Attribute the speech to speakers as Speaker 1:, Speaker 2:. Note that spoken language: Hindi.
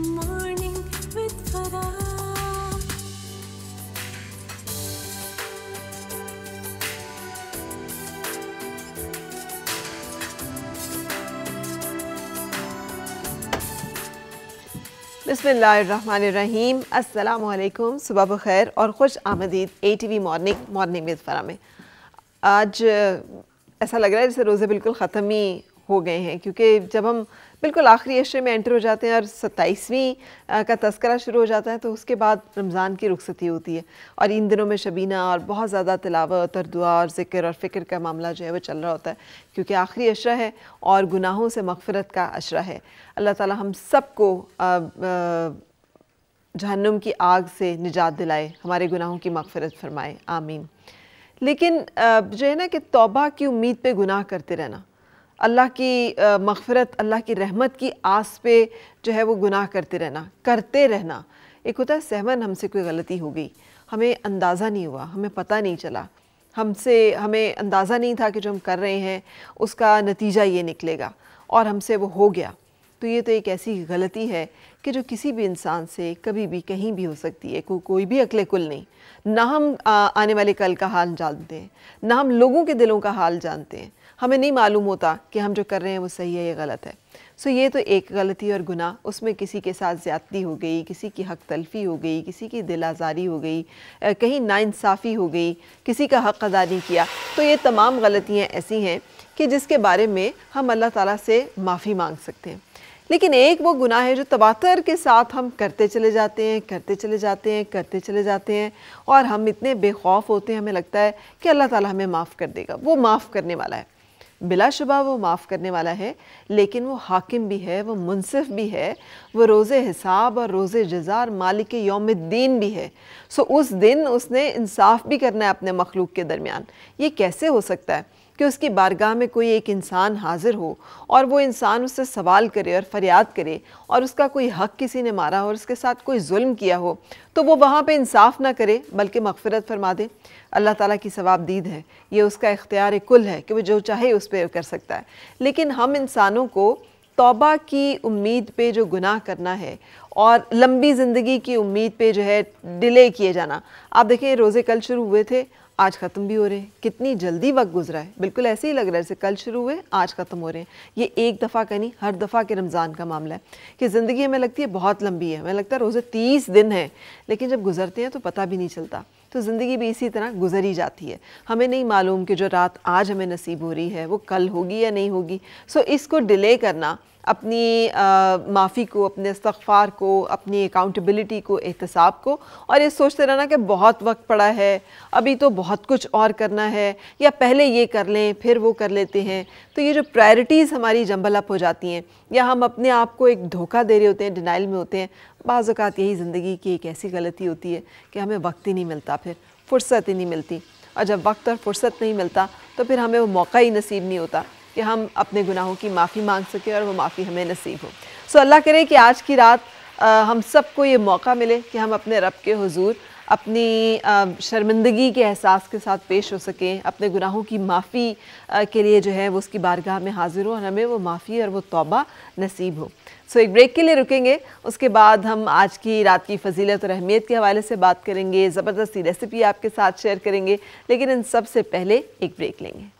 Speaker 1: बसमीम अल्लाम सुबह बखैर और ख़ुश आमदीद A T V morning morning with Farah में आज ऐसा लग रहा है जैसे रोज़े बिल्कुल ख़त्म ही हो गए हैं क्योंकि जब हम बिल्कुल आखिरी अशरे में एंटर हो जाते हैं और सत्ताईसवीं का तस्करा शुरू हो जाता है तो उसके बाद रमज़ान की रुखसती होती है और इन दिनों में शबीना और बहुत ज़्यादा तिलावत और दुआ और ज़िक्र और फ़िक्र का मामला जो है वो चल रहा होता है क्योंकि आखिरी अशरा है और गुनाहों से मगफरत का अशरा है अल्लाह ताली हम सबको जहन्नुम की आग से निजात दिलाए हमारे गुनाहों की मगफरत फरमाए आमीन लेकिन जो है ना कि तोबा की उम्मीद पे गुनाह करते रहना अल्लाह की मगफरत अल्लाह की रहमत की आस पे जो है वो गुनाह करते रहना करते रहना एक होता है सहमन हमसे कोई गलती हो गई हमें अंदाज़ा नहीं हुआ हमें पता नहीं चला हमसे हमें अंदाज़ा नहीं था कि जो हम कर रहे हैं उसका नतीजा ये निकलेगा और हमसे वो हो गया तो ये तो एक ऐसी गलती है कि जो किसी भी इंसान से कभी भी कहीं भी हो सकती है को, कोई भी अकल कुल नहीं ना हम आ, आने वाले कल का हाल जानते हैं ना हम लोगों के दिलों का हाल जानते हैं हमें नहीं मालूम होता कि हम जो कर रहे हैं वो सही है या गलत है सो ये तो एक गलती और गुनाह उसमें किसी के साथ ज़्यादती हो गई किसी की हक तलफी हो गई किसी की दिल आज़ारी हो गई कहीं नाइंसाफ़ी हो गई किसी का हक अदा नहीं किया तो ये तमाम गलतियाँ ऐसी हैं कि जिसके बारे में हम अल्लाह ताला से माफ़ी मांग सकते हैं लेकिन एक वो गुनाह है जो तबातर के साथ हम करते चले जाते हैं करते चले जाते हैं करते चले जाते हैं और हम इतने बेखौफ होते हैं हमें लगता है कि अल्लाह ताला हमें माफ़ कर देगा वो माफ़ करने वाला है बिलाशुबा वो माफ़ करने वाला है लेकिन वो हाकिम भी है वो मुनसिफ भी है वो रोज़ हिसाब और रोज़ जजार मालिक योम दीन भी है सो उस दिन उसने इंसाफ भी करना है अपने मखलूक के दरमियान ये कैसे हो सकता है कि उसकी बारगाह में कोई एक इंसान हाजिर हो और वो इंसान उससे सवाल करे और फरियाद करे और उसका कोई हक किसी ने मारा हो और उसके साथ कोई जुल्म किया हो तो वो वहाँ पे इंसाफ ना करे बल्कि मगफरत फरमा दे अल्लाह ताला की दीद है ये उसका इख्तियार कुल है कि वो जो चाहे उस पर कर सकता है लेकिन हम इंसानों को तोबा की उम्मीद पर जो गुनाह करना है और लंबी ज़िंदगी की उम्मीद पे जो है डिले किए जाना आप देखें रोज़े कल शुरू हुए थे आज ख़त्म भी हो रहे हैं कितनी जल्दी वक्त गुजरा है बिल्कुल ऐसे ही लग रहा है जैसे कल शुरू हुए आज ख़त्म हो रहे हैं ये एक दफ़ा का नहीं हर दफ़ा के रमज़ान का मामला है कि ज़िंदगी हमें लगती है बहुत लंबी है हमें लगता है रोज़े तीस दिन है लेकिन जब गुजरते हैं तो पता भी नहीं चलता तो ज़िंदगी भी इसी तरह गुजरी जाती है हमें नहीं मालूम कि जो रात आज हमें नसीब हो रही है वो कल होगी या नहीं होगी सो इसको डिले करना अपनी माफ़ी को अपने इस्तफ़ार को अपनी अकाउंटेबिलिटी को एहतसाब को और ये सोचते रहना कि बहुत वक्त पड़ा है अभी तो बहुत कुछ और करना है या पहले ये कर लें फिर वो कर लेते हैं तो ये जो प्रायोरिटीज़ हमारी जंबल अप हो जाती हैं या हम अपने आप को एक धोखा दे रहे होते हैं डिनाइल में होते हैं बाज़ात यही ज़िंदगी की एक ऐसी गलती होती है कि हमें वक्त ही नहीं मिलता फिर फुर्सत ही नहीं मिलती और जब वक्त और फुर्सत नहीं मिलता तो फिर हमें वो मौका ही नसीब नहीं होता कि हम अपने गुनाहों की माफ़ी मांग सकें और वो माफ़ी हमें नसीब हो सो अल्लाह करे कि आज की रात आ, हम सबको ये मौका मिले कि हम अपने रब के हजूर अपनी शर्मिंदगी के एहसास के साथ पेश हो सकें अपने गुनाहों की माफ़ी के लिए जो है वो उसकी बारगाह में हाजिर हो और हमें वो माफ़ी और वो तौबा नसीब हो सो एक ब्रेक के लिए रुकेंगे उसके बाद हम आज की रात की फजीलत और अहमियत के हवाले से बात करेंगे ज़बरदस्ती रेसिपी आपके साथ शेयर करेंगे लेकिन इन सब से पहले एक ब्रेक लेंगे